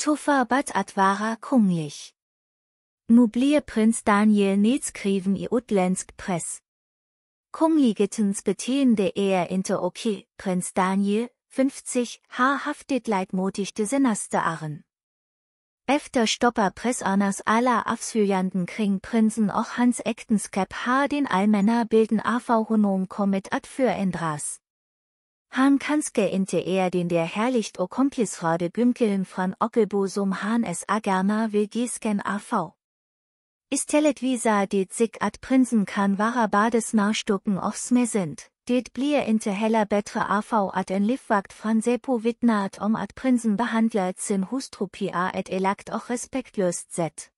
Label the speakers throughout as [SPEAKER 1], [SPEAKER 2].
[SPEAKER 1] Tuffa bat advara kunglich. Nublie Prinz Daniel nedskriven i utlensk press. Kungligetens beteende er inte okay, Prinz Daniel, 50, haarhaftet leitmotigte senaste arren. Efter stopper pressarnas alla avslöjanden kring Prinzen och hans äktenskap har den Allmänner bilden av honom kommit für Endras. Han kanske inte er den der herrlicht o Kompisrade Gümkeln från Ockelbosum han es agarna vill gisken av. Istellet visa det sig att prinsen kan vara badesnarstucken sind, det blir inte heller bättre av att en livvakt från sepo vittnat om att prinsen behandlar sin hustru pia ett elakt och respektlöst sätt.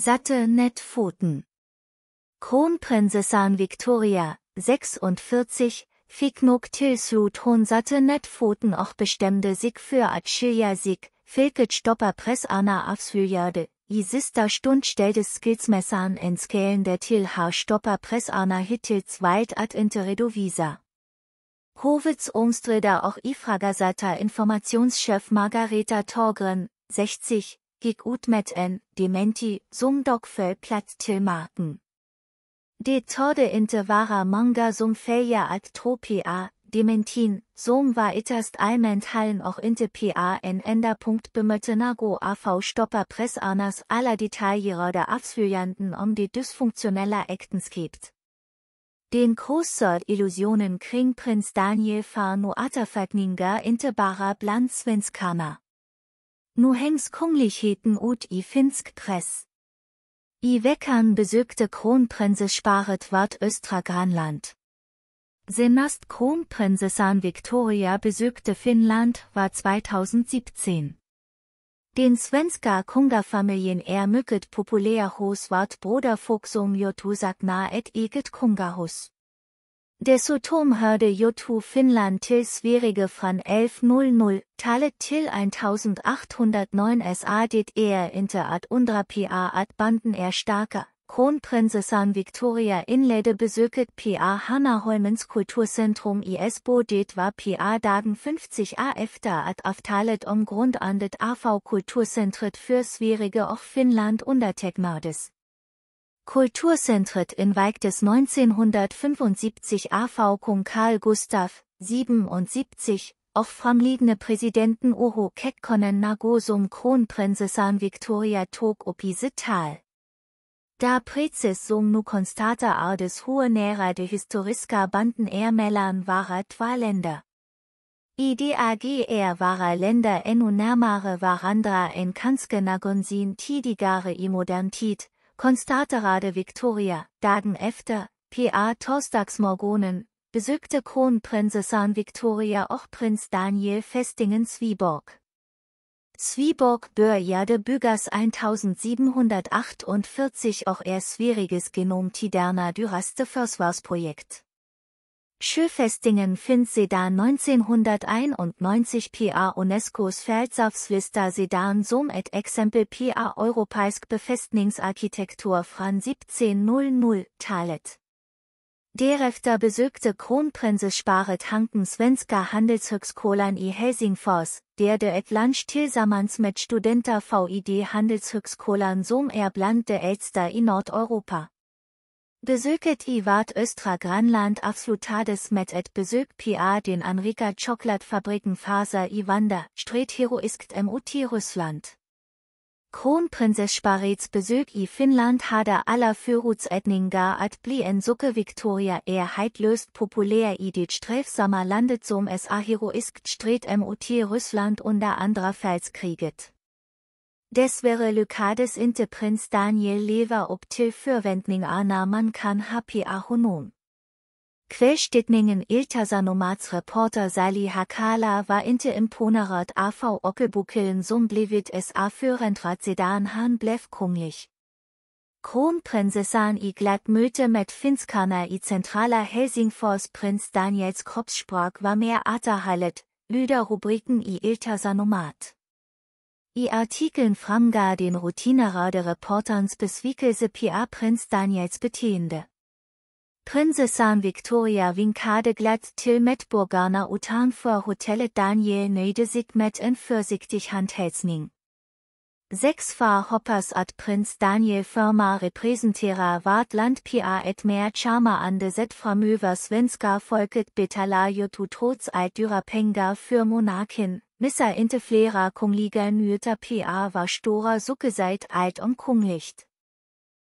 [SPEAKER 1] Satte net Pfoten. Kronprinsessan Victoria, 46, fick nog tilsut honsatte net foten och bestemde sig för att skilja sig, filket stoppa pressarna avsfyrjade, i sista stund ställde skillsmässaren en skälende till har stoppa pressarna hittils weit att inte redovisa. Hovets omstrida och ifragasatta informationschef Margareta Torgren, 60, gick ut med en dementi som dock föll platt till marken. De Detorde intevara manga sum somfeia ad tropia, dementin, som va itast allment hallen och inte pa en enda punkt bemötte nago av stoppa pressarnas alla detaljeröda avslöjanden om de dysfunktionella äktenskapet. Den krossord illusionen kring Prinz Daniel far nu atterfagningar inte bara bland svenskarna. Nu hängs kungligheten ut i finsk press. Iwekan besögte Kronprinsesparet Wart Östergranland. Senast Kronprinzessan Victoria besögte Finnland war 2017. Den svenska kungafamiljen är mycket populär hos vart broderfolk som gör tusak na ett eget kungahus. Desutom hörde Jotu Finnland till Sverige från 11.00, talet till 1809 SA det er inte att undra PA att banden är starka. Kronprinsessan Victoria inledde besöket PA Hannaholmens Kulturcentrum i Esbo det var PA dagen 50 a efter att avtalet om grundandet AV Kulturcentret för Sverige och Finland undertecknades. Kulturzentret in Weig des 1975 AV Karl Gustav, 77, auch framliegende Präsidenten Oho Kekkonen Nagosum Kronprinzessan Victoria Tok Opisital. Da Prezessum nu constata ardes huonera de historiska banden ermelan vara twa länder. IDAGR vara länder enu närmare varandra en kanske nagonsin tidigare i moderntit, Konstaterade Victoria, dagen efter, PA Torstagsmorgonen, besügte kronprinsessan Victoria auch Prinz Daniel Festingen Svieborg. Zwieborg började Bügers 1748 auch er schwieriges Genom Tiderna dyraste Försvarsprojekt. Schöfestingen find Sedan 1991 PA UNESCOs Feldsafslista Sedan som et exempel PA Europaisk Befestningsarchitektur Fran 1700 talet. Därefter besögte Kronprinzess Sparet Hanken Svenska Handelshögskolan i Helsingfors, der der et lunch Tilsamans med studenter VID Handelshögskolan som är bland de i Nordeuropa. Besöket i vart östra Grönland avslutades med ett besök PA den anrika chokladfabriken Faser i Vanda, stret heroiskt mot Ryssland. Kronprinsessparets besök i Finland hade alla förutsättningar att bli en suke Victoria er hejdlöst populär i det strävsamma landet som es a heroiskt stret mot Ryssland under andra världskriget. Des wäre Lykades inte Prinz Daniel lever upp till förväntning arna man kan happia honom. Quellstittningen Iltasanomats Reporter Sali Hakala war inte imponerat av Ockelbukeln som blivit es a avförentrat sedan han blev kunglich. Kronprinzessan i glatt möte med finskarna i zentraler Helsingfors Prinz Daniels kroppsspråk var mer atterhallet, lyder rubriken i Iltasanomat. I artikeln framga den rutinărade reportern specifice pia Prinz Daniels beteende. Prinzessan Victoria vinkade glatt till Burgana utan för hotellet Daniel nöjde sig med en försiktig handhälsning. Sex far hoppas att Prinz Daniel firma representera Wart land pia et mehr charma an andeset framöver svenska folket betalar ju trots alt dyra pengar för monarken. Missa inte flera kungliga nyheter per var stora succeseit alt omkring